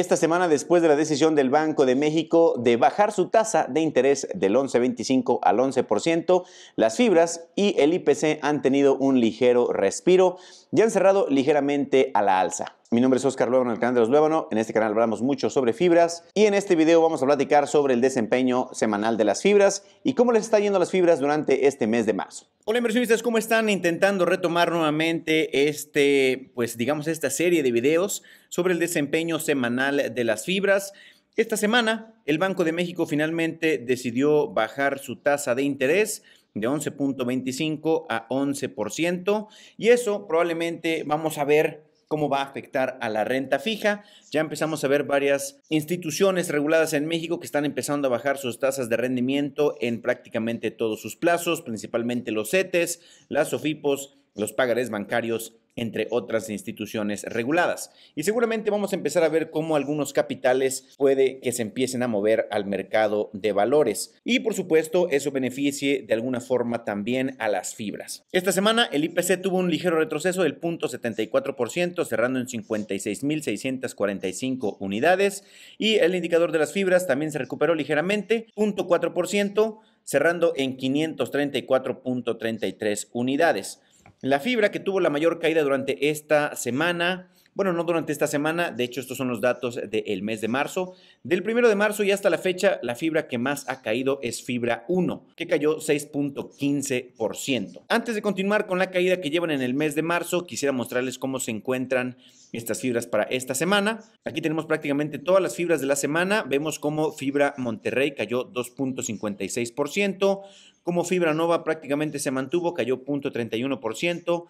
esta semana después de la decisión del Banco de México de bajar su tasa de interés del 11.25 al 11%, las fibras y el IPC han tenido un ligero respiro y han cerrado ligeramente a la alza. Mi nombre es Oscar Luevano, el canal de los Luevano. En este canal hablamos mucho sobre fibras y en este video vamos a platicar sobre el desempeño semanal de las fibras y cómo les está yendo las fibras durante este mes de marzo. Hola inversionistas, ¿cómo están? Intentando retomar nuevamente este, pues digamos esta serie de videos sobre el desempeño semanal de las fibras. Esta semana el Banco de México finalmente decidió bajar su tasa de interés de 11.25 a 11% y eso probablemente vamos a ver cómo va a afectar a la renta fija. Ya empezamos a ver varias instituciones reguladas en México que están empezando a bajar sus tasas de rendimiento en prácticamente todos sus plazos, principalmente los CETES, las SOFIPOS, los pagarés bancarios entre otras instituciones reguladas. Y seguramente vamos a empezar a ver cómo algunos capitales puede que se empiecen a mover al mercado de valores. Y por supuesto, eso beneficie de alguna forma también a las fibras. Esta semana el IPC tuvo un ligero retroceso del 0.74%, cerrando en 56.645 unidades. Y el indicador de las fibras también se recuperó ligeramente, 0.4%, cerrando en 534.33 unidades. La fibra que tuvo la mayor caída durante esta semana bueno, no durante esta semana, de hecho estos son los datos del mes de marzo. Del primero de marzo y hasta la fecha, la fibra que más ha caído es fibra 1, que cayó 6.15%. Antes de continuar con la caída que llevan en el mes de marzo, quisiera mostrarles cómo se encuentran estas fibras para esta semana. Aquí tenemos prácticamente todas las fibras de la semana. Vemos cómo fibra Monterrey cayó 2.56%, como fibra Nova prácticamente se mantuvo, cayó 0.31%.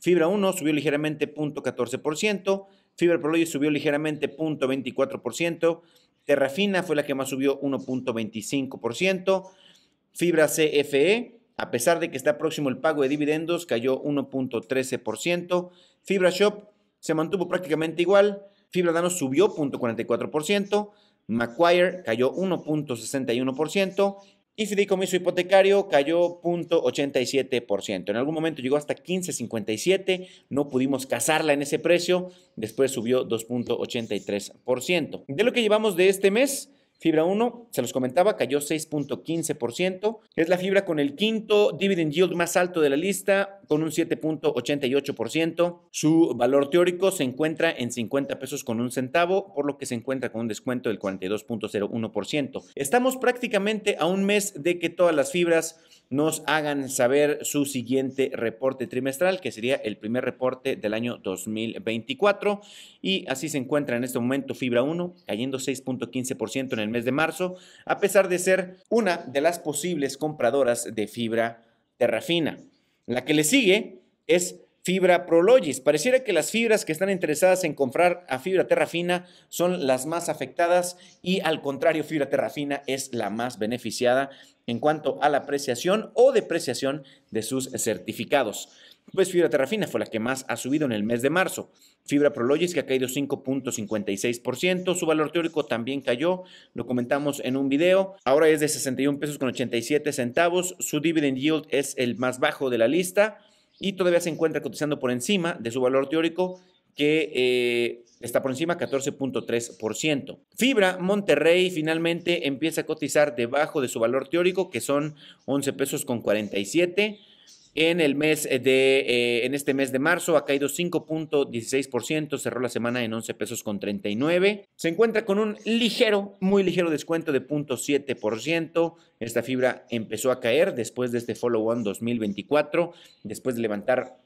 Fibra 1 subió ligeramente 0.14%, Fibra Proloid subió ligeramente 0.24%, Terrafina fue la que más subió 1.25%, Fibra CFE, a pesar de que está próximo el pago de dividendos, cayó 1.13%, Fibra Shop se mantuvo prácticamente igual, Fibra Danos subió 0.44%, Macquarie cayó 1.61% y fideicomiso hipotecario cayó 0.87%. En algún momento llegó hasta 15.57, no pudimos casarla en ese precio, después subió 2.83%. De lo que llevamos de este mes, Fibra 1, se los comentaba, cayó 6.15%. Es la fibra con el quinto dividend yield más alto de la lista, con un 7.88%. Su valor teórico se encuentra en 50 pesos con un centavo, por lo que se encuentra con un descuento del 42.01%. Estamos prácticamente a un mes de que todas las fibras nos hagan saber su siguiente reporte trimestral, que sería el primer reporte del año 2024. Y así se encuentra en este momento Fibra 1, cayendo 6.15% en el mes de marzo, a pesar de ser una de las posibles compradoras de fibra terrafina. La que le sigue es Fibra Prologis. Pareciera que las fibras que están interesadas en comprar a Fibra Terrafina son las más afectadas y al contrario, Fibra Terrafina es la más beneficiada en cuanto a la apreciación o depreciación de sus certificados. Pues Fibra Terrafina fue la que más ha subido en el mes de marzo. Fibra Prologis que ha caído 5.56%, su valor teórico también cayó, lo comentamos en un video, ahora es de 61 pesos con 87 centavos, su dividend yield es el más bajo de la lista, y todavía se encuentra cotizando por encima de su valor teórico que eh, está por encima 14.3%. Fibra Monterrey finalmente empieza a cotizar debajo de su valor teórico que son 11 pesos con 47 en el mes de, eh, en este mes de marzo ha caído 5.16%, cerró la semana en 11 pesos con 39. Se encuentra con un ligero, muy ligero descuento de 0.7%. Esta fibra empezó a caer después de este follow-on 2024, después de levantar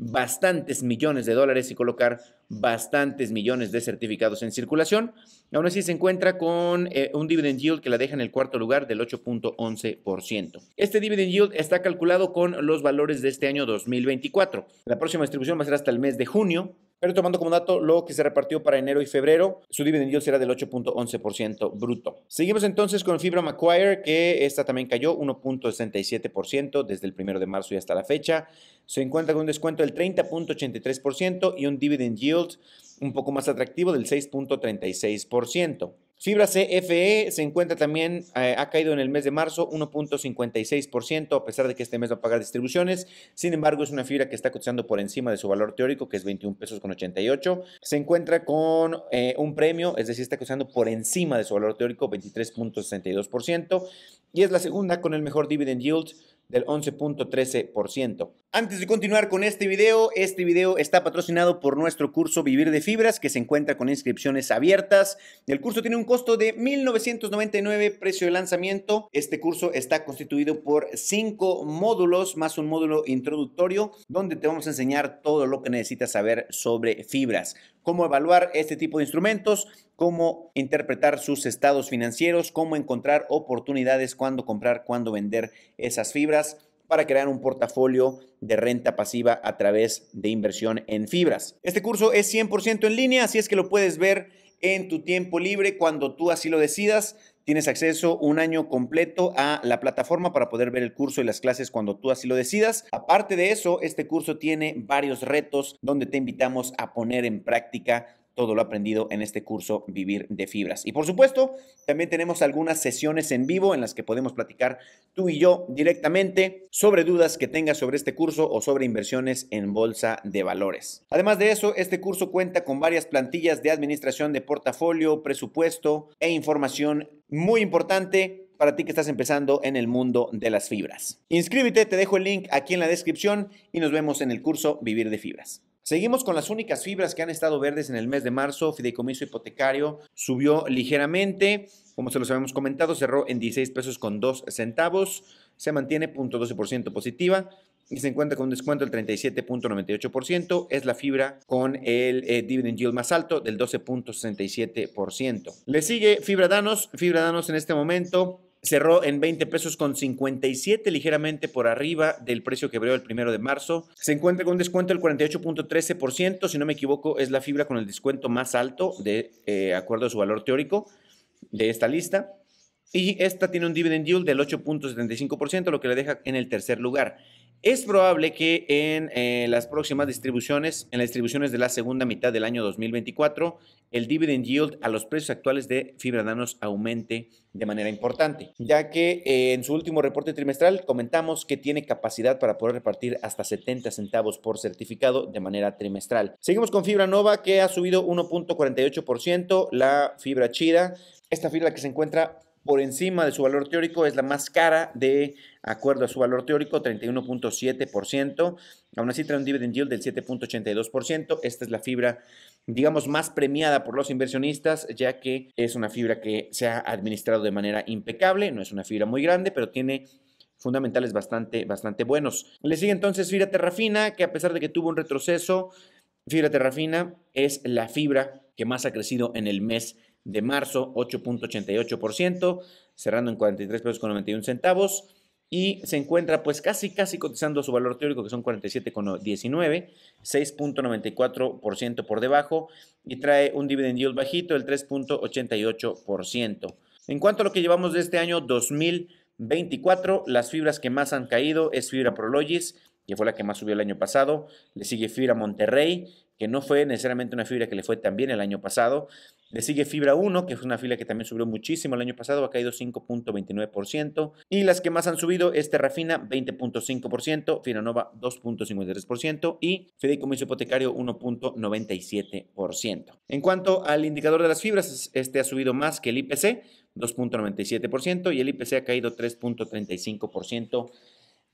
bastantes millones de dólares y colocar bastantes millones de certificados en circulación. Aún así se encuentra con eh, un dividend yield que la deja en el cuarto lugar del 8.11%. Este dividend yield está calculado con los valores de este año 2024. La próxima distribución va a ser hasta el mes de junio pero tomando como dato lo que se repartió para enero y febrero, su dividend yield será del 8.11% bruto. Seguimos entonces con Fibra Macquarie, que esta también cayó 1.67% desde el 1 de marzo y hasta la fecha. Se encuentra con un descuento del 30.83% y un dividend yield un poco más atractivo del 6.36%. Fibra CFE se encuentra también, eh, ha caído en el mes de marzo 1.56%, a pesar de que este mes va a pagar distribuciones. Sin embargo, es una fibra que está cotizando por encima de su valor teórico, que es 21 pesos con 88. Se encuentra con eh, un premio, es decir, está cotizando por encima de su valor teórico, 23.62%. Y es la segunda con el mejor dividend yield del 11.13%. Antes de continuar con este video, este video está patrocinado por nuestro curso Vivir de Fibras, que se encuentra con inscripciones abiertas. El curso tiene un costo de 1.999, precio de lanzamiento. Este curso está constituido por cinco módulos, más un módulo introductorio, donde te vamos a enseñar todo lo que necesitas saber sobre fibras, cómo evaluar este tipo de instrumentos, cómo interpretar sus estados financieros, cómo encontrar oportunidades, cuándo comprar, cuándo vender esas fibras para crear un portafolio de renta pasiva a través de inversión en fibras. Este curso es 100% en línea, así es que lo puedes ver en tu tiempo libre cuando tú así lo decidas. Tienes acceso un año completo a la plataforma para poder ver el curso y las clases cuando tú así lo decidas. Aparte de eso, este curso tiene varios retos donde te invitamos a poner en práctica todo lo aprendido en este curso Vivir de Fibras. Y por supuesto, también tenemos algunas sesiones en vivo en las que podemos platicar tú y yo directamente sobre dudas que tengas sobre este curso o sobre inversiones en bolsa de valores. Además de eso, este curso cuenta con varias plantillas de administración de portafolio, presupuesto e información muy importante para ti que estás empezando en el mundo de las fibras. Inscríbete, te dejo el link aquí en la descripción y nos vemos en el curso Vivir de Fibras. Seguimos con las únicas fibras que han estado verdes en el mes de marzo. Fideicomiso hipotecario subió ligeramente. Como se los habíamos comentado, cerró en 16 pesos con 2 centavos. Se mantiene .12% positiva y se encuentra con un descuento del 37.98%. Es la fibra con el eh, dividend yield más alto del 12.67%. Le sigue Fibra Danos. Fibra Danos en este momento cerró en 20 pesos con 57, ligeramente por arriba del precio que abrió el primero de marzo. Se encuentra con un descuento del 48.13%, si no me equivoco, es la fibra con el descuento más alto de eh, acuerdo a su valor teórico de esta lista. Y esta tiene un dividend yield del 8.75%, lo que le deja en el tercer lugar. Es probable que en eh, las próximas distribuciones, en las distribuciones de la segunda mitad del año 2024, el dividend yield a los precios actuales de fibra aumente de manera importante, ya que eh, en su último reporte trimestral comentamos que tiene capacidad para poder repartir hasta 70 centavos por certificado de manera trimestral. Seguimos con fibra nova que ha subido 1.48%, la fibra chida, esta fibra que se encuentra por encima de su valor teórico, es la más cara de acuerdo a su valor teórico, 31.7%. Aún así trae un dividend yield del 7.82%. Esta es la fibra, digamos, más premiada por los inversionistas, ya que es una fibra que se ha administrado de manera impecable. No es una fibra muy grande, pero tiene fundamentales bastante, bastante buenos. Le sigue entonces Fibra Terrafina, que a pesar de que tuvo un retroceso, Fibra Terrafina es la fibra que más ha crecido en el mes de marzo 8.88%, cerrando en 43 pesos con 91 centavos y se encuentra pues casi casi cotizando su valor teórico que son 47,19, 6.94% por debajo y trae un dividend yield bajito el 3.88%. En cuanto a lo que llevamos de este año 2024, las fibras que más han caído es fibra Prologis, que fue la que más subió el año pasado, le sigue fibra Monterrey, que no fue necesariamente una fibra que le fue tan bien el año pasado. Le sigue Fibra 1, que es una fibra que también subió muchísimo el año pasado, ha caído 5.29%. Y las que más han subido es Terrafina, 20.5%, Firanova, 2.53% y Fideicomiso Hipotecario, 1.97%. En cuanto al indicador de las fibras, este ha subido más que el IPC, 2.97%, y el IPC ha caído 3.35%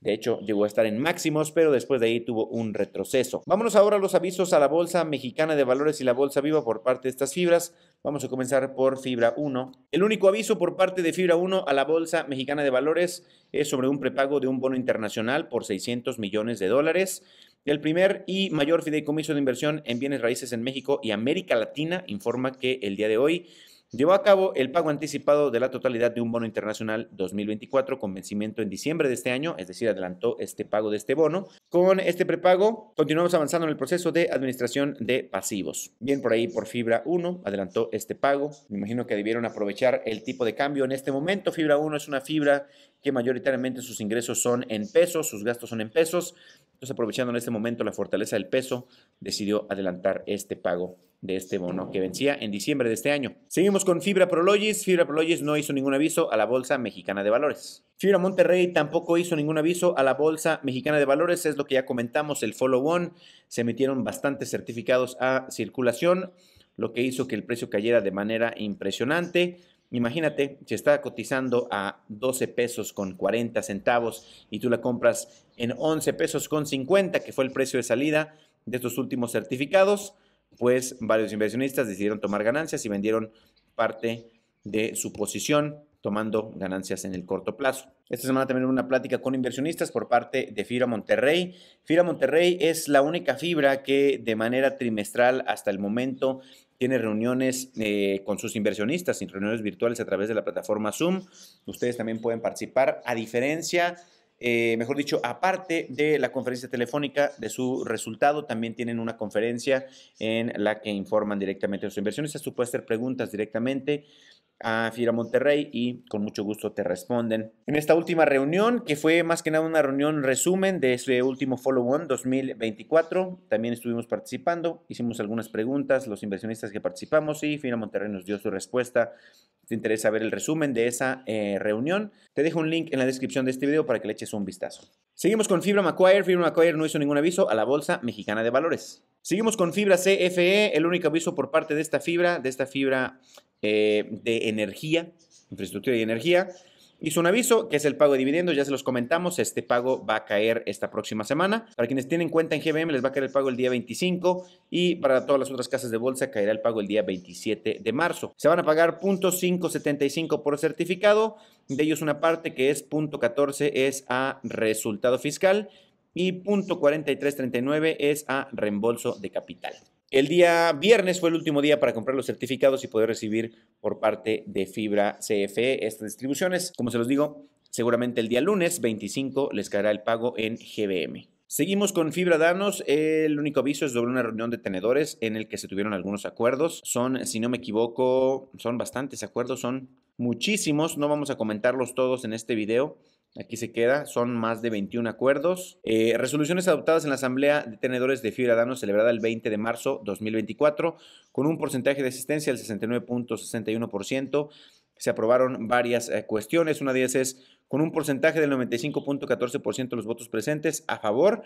de hecho, llegó a estar en máximos, pero después de ahí tuvo un retroceso. Vámonos ahora a los avisos a la Bolsa Mexicana de Valores y la Bolsa Viva por parte de estas fibras. Vamos a comenzar por Fibra 1. El único aviso por parte de Fibra 1 a la Bolsa Mexicana de Valores es sobre un prepago de un bono internacional por 600 millones de dólares. El primer y mayor fideicomiso de inversión en bienes raíces en México y América Latina informa que el día de hoy llevó a cabo el pago anticipado de la totalidad de un bono internacional 2024 con vencimiento en diciembre de este año, es decir, adelantó este pago de este bono. Con este prepago continuamos avanzando en el proceso de administración de pasivos. Bien, por ahí por Fibra 1 adelantó este pago. Me imagino que debieron aprovechar el tipo de cambio en este momento. Fibra 1 es una fibra que mayoritariamente sus ingresos son en pesos, sus gastos son en pesos. Entonces, aprovechando en este momento la fortaleza del peso, decidió adelantar este pago de este bono que vencía en diciembre de este año. Seguimos con Fibra Prologis. Fibra Prologis no hizo ningún aviso a la Bolsa Mexicana de Valores. Fibra Monterrey tampoco hizo ningún aviso a la Bolsa Mexicana de Valores. Es lo que ya comentamos, el follow-on. Se emitieron bastantes certificados a circulación, lo que hizo que el precio cayera de manera impresionante. Imagínate, si está cotizando a 12 pesos con 40 centavos y tú la compras en 11 pesos con 50, que fue el precio de salida de estos últimos certificados, pues varios inversionistas decidieron tomar ganancias y vendieron parte de su posición tomando ganancias en el corto plazo. Esta semana también una plática con inversionistas por parte de Fira Monterrey. Fira Monterrey es la única fibra que de manera trimestral hasta el momento tiene reuniones eh, con sus inversionistas, reuniones virtuales a través de la plataforma Zoom. Ustedes también pueden participar, a diferencia, eh, mejor dicho, aparte de la conferencia telefónica de su resultado, también tienen una conferencia en la que informan directamente a sus inversionistas. Tú puedes hacer preguntas directamente a FIRA Monterrey y con mucho gusto te responden. En esta última reunión, que fue más que nada una reunión resumen de este último follow-on 2024, también estuvimos participando, hicimos algunas preguntas, los inversionistas que participamos y FIRA Monterrey nos dio su respuesta. te interesa ver el resumen de esa eh, reunión, te dejo un link en la descripción de este video para que le eches un vistazo. Seguimos con Fibra Macquarie. Fibra Macquarie no hizo ningún aviso a la Bolsa Mexicana de Valores. Seguimos con Fibra CFE, el único aviso por parte de esta fibra, de esta fibra eh, de energía, infraestructura y energía. Hizo un aviso que es el pago de dividendos, ya se los comentamos, este pago va a caer esta próxima semana. Para quienes tienen cuenta en GBM les va a caer el pago el día 25 y para todas las otras casas de bolsa caerá el pago el día 27 de marzo. Se van a pagar 0.575 por certificado, de ellos una parte que es .14 es a resultado fiscal y 0.4339 es a reembolso de capital. El día viernes fue el último día para comprar los certificados y poder recibir por parte de Fibra CFE estas distribuciones. Como se los digo, seguramente el día lunes 25 les caerá el pago en GBM. Seguimos con Fibra Danos. El único aviso es sobre una reunión de tenedores en el que se tuvieron algunos acuerdos. Son, si no me equivoco, son bastantes acuerdos, son muchísimos. No vamos a comentarlos todos en este video. Aquí se queda, son más de 21 acuerdos. Eh, resoluciones adoptadas en la Asamblea de Tenedores de Fibra Danos celebrada el 20 de marzo 2024 con un porcentaje de asistencia del 69.61%. Se aprobaron varias eh, cuestiones. Una de ellas es con un porcentaje del 95.14% de los votos presentes a favor,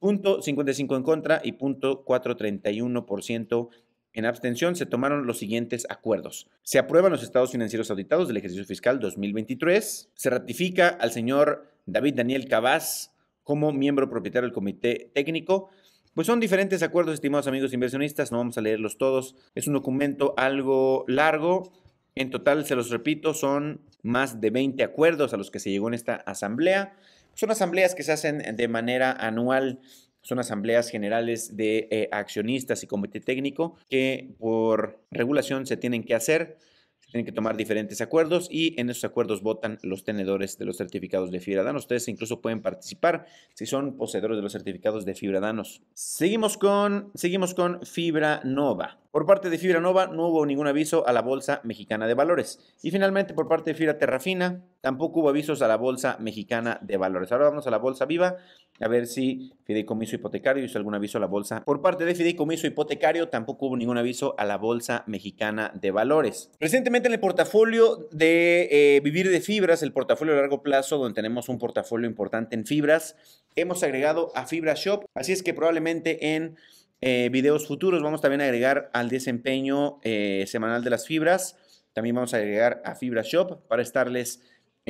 .55% en contra y 0.431% en abstención se tomaron los siguientes acuerdos. Se aprueban los estados financieros auditados del ejercicio fiscal 2023. Se ratifica al señor David Daniel Cabaz como miembro propietario del comité técnico. Pues son diferentes acuerdos, estimados amigos inversionistas, no vamos a leerlos todos. Es un documento algo largo. En total, se los repito, son más de 20 acuerdos a los que se llegó en esta asamblea. Son asambleas que se hacen de manera anual son asambleas generales de eh, accionistas y comité técnico que por regulación se tienen que hacer, se tienen que tomar diferentes acuerdos y en esos acuerdos votan los tenedores de los certificados de fibra danos. Ustedes incluso pueden participar si son poseedores de los certificados de fibra danos. Seguimos con, seguimos con Fibra Nova. Por parte de Fibra Nova no hubo ningún aviso a la Bolsa Mexicana de Valores. Y finalmente por parte de Fibra Terrafina tampoco hubo avisos a la Bolsa Mexicana de Valores. Ahora vamos a la Bolsa Viva a ver si Fideicomiso Hipotecario hizo algún aviso a la Bolsa. Por parte de Fideicomiso Hipotecario tampoco hubo ningún aviso a la Bolsa Mexicana de Valores. Recientemente en el portafolio de eh, Vivir de Fibras, el portafolio a largo plazo donde tenemos un portafolio importante en fibras, hemos agregado a Fibra Shop. Así es que probablemente en eh, videos futuros, vamos también a agregar al desempeño eh, semanal de las fibras. También vamos a agregar a Fibra Shop para estarles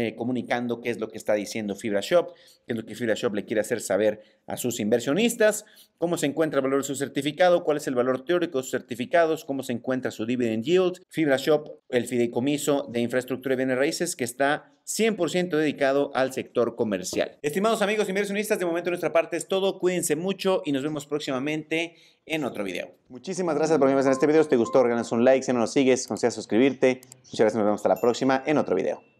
eh, comunicando qué es lo que está diciendo Fibra Shop, qué es lo que Fibra Shop le quiere hacer saber a sus inversionistas, cómo se encuentra el valor de su certificado, cuál es el valor teórico de sus certificados, cómo se encuentra su dividend yield. Fibra Shop, el fideicomiso de infraestructura y bienes raíces que está 100% dedicado al sector comercial. Estimados amigos inversionistas, de momento nuestra parte es todo. Cuídense mucho y nos vemos próximamente en otro video. Muchísimas gracias por vernos en este video. Si te gustó, regálanos un like, si no nos sigues, considera suscribirte. Muchas gracias, nos vemos hasta la próxima en otro video.